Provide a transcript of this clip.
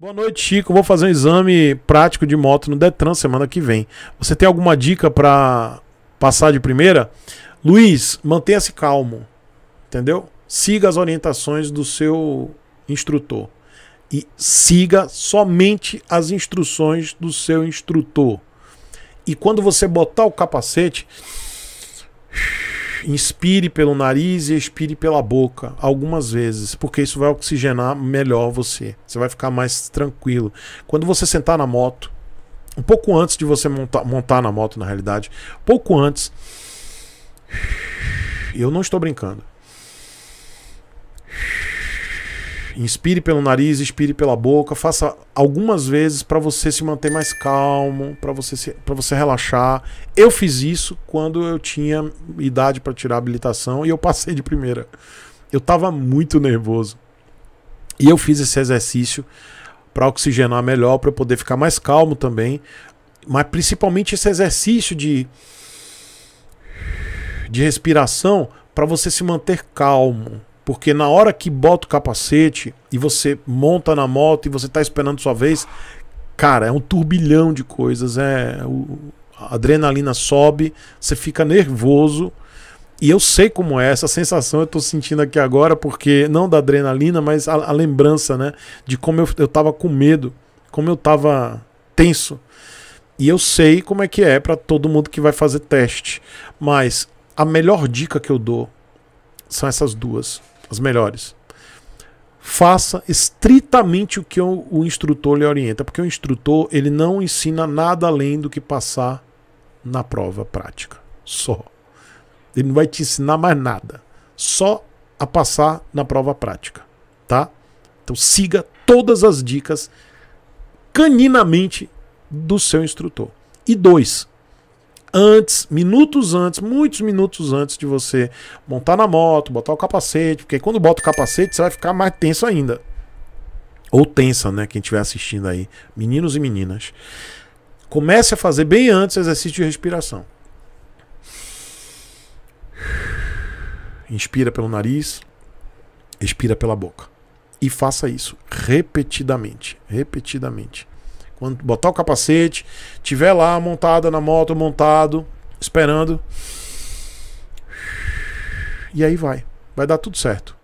Boa noite, Chico. Vou fazer um exame prático de moto no Detran semana que vem. Você tem alguma dica para passar de primeira? Luiz, mantenha-se calmo, entendeu? Siga as orientações do seu instrutor e siga somente as instruções do seu instrutor. E quando você botar o capacete, inspire pelo nariz e expire pela boca algumas vezes, porque isso vai oxigenar melhor você. Você vai ficar mais tranquilo. Quando você sentar na moto, um pouco antes de você montar, montar na moto, na realidade, pouco antes. Eu não estou brincando. Inspire pelo nariz, expire pela boca. Faça algumas vezes para você se manter mais calmo, para você, se, você relaxar. Eu fiz isso quando eu tinha idade para tirar a habilitação e eu passei de primeira. Eu estava muito nervoso. E eu fiz esse exercício para oxigenar melhor, para eu poder ficar mais calmo também. Mas principalmente esse exercício de, de respiração para você se manter calmo porque na hora que bota o capacete e você monta na moto e você tá esperando sua vez, cara, é um turbilhão de coisas. É, o, a adrenalina sobe, você fica nervoso. E eu sei como é, essa sensação eu estou sentindo aqui agora, porque não da adrenalina, mas a, a lembrança, né? De como eu, eu tava com medo, como eu tava tenso. E eu sei como é que é para todo mundo que vai fazer teste. Mas a melhor dica que eu dou são essas duas as melhores. Faça estritamente o que o, o instrutor lhe orienta, porque o instrutor ele não ensina nada além do que passar na prova prática, só. Ele não vai te ensinar mais nada, só a passar na prova prática, tá? Então siga todas as dicas caninamente do seu instrutor. E dois, antes, minutos antes, muitos minutos antes de você montar na moto, botar o capacete, porque quando bota o capacete você vai ficar mais tenso ainda. Ou tensa, né? Quem estiver assistindo aí, meninos e meninas. Comece a fazer bem antes exercício de respiração. Inspira pelo nariz, expira pela boca. E faça isso repetidamente, repetidamente. Quando botar o capacete, tiver lá montada na moto, montado, esperando. E aí vai. Vai dar tudo certo.